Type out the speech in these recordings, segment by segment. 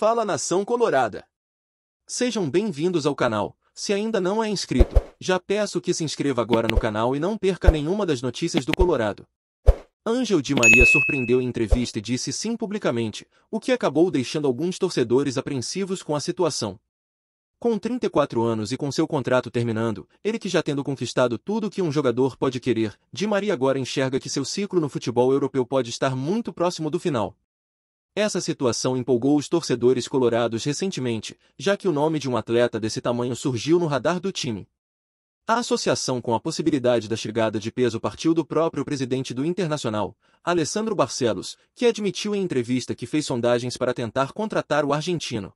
Fala Nação Colorada! Sejam bem-vindos ao canal, se ainda não é inscrito, já peço que se inscreva agora no canal e não perca nenhuma das notícias do Colorado. Ângel Di Maria surpreendeu em entrevista e disse sim publicamente, o que acabou deixando alguns torcedores apreensivos com a situação. Com 34 anos e com seu contrato terminando, ele que já tendo conquistado tudo o que um jogador pode querer, Di Maria agora enxerga que seu ciclo no futebol europeu pode estar muito próximo do final. Essa situação empolgou os torcedores colorados recentemente, já que o nome de um atleta desse tamanho surgiu no radar do time. A associação com a possibilidade da chegada de peso partiu do próprio presidente do Internacional, Alessandro Barcelos, que admitiu em entrevista que fez sondagens para tentar contratar o argentino.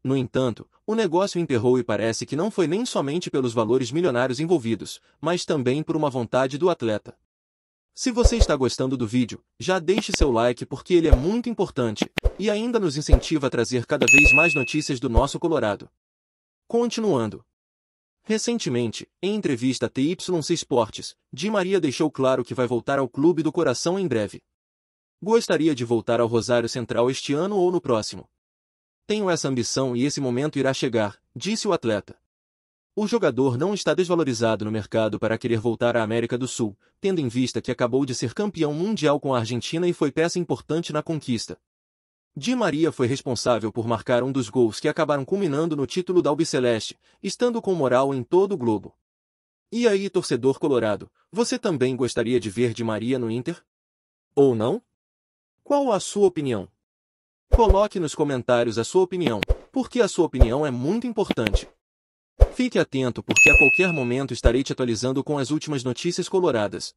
No entanto, o negócio enterrou e parece que não foi nem somente pelos valores milionários envolvidos, mas também por uma vontade do atleta. Se você está gostando do vídeo, já deixe seu like porque ele é muito importante e ainda nos incentiva a trazer cada vez mais notícias do nosso Colorado. Continuando. Recentemente, em entrevista a TYC Esportes, Di Maria deixou claro que vai voltar ao Clube do Coração em breve. Gostaria de voltar ao Rosário Central este ano ou no próximo. Tenho essa ambição e esse momento irá chegar, disse o atleta. O jogador não está desvalorizado no mercado para querer voltar à América do Sul, tendo em vista que acabou de ser campeão mundial com a Argentina e foi peça importante na conquista. Di Maria foi responsável por marcar um dos gols que acabaram culminando no título da Albiceleste, estando com moral em todo o globo. E aí, torcedor colorado, você também gostaria de ver Di Maria no Inter? Ou não? Qual a sua opinião? Coloque nos comentários a sua opinião, porque a sua opinião é muito importante. Fique atento porque a qualquer momento estarei te atualizando com as últimas notícias coloradas.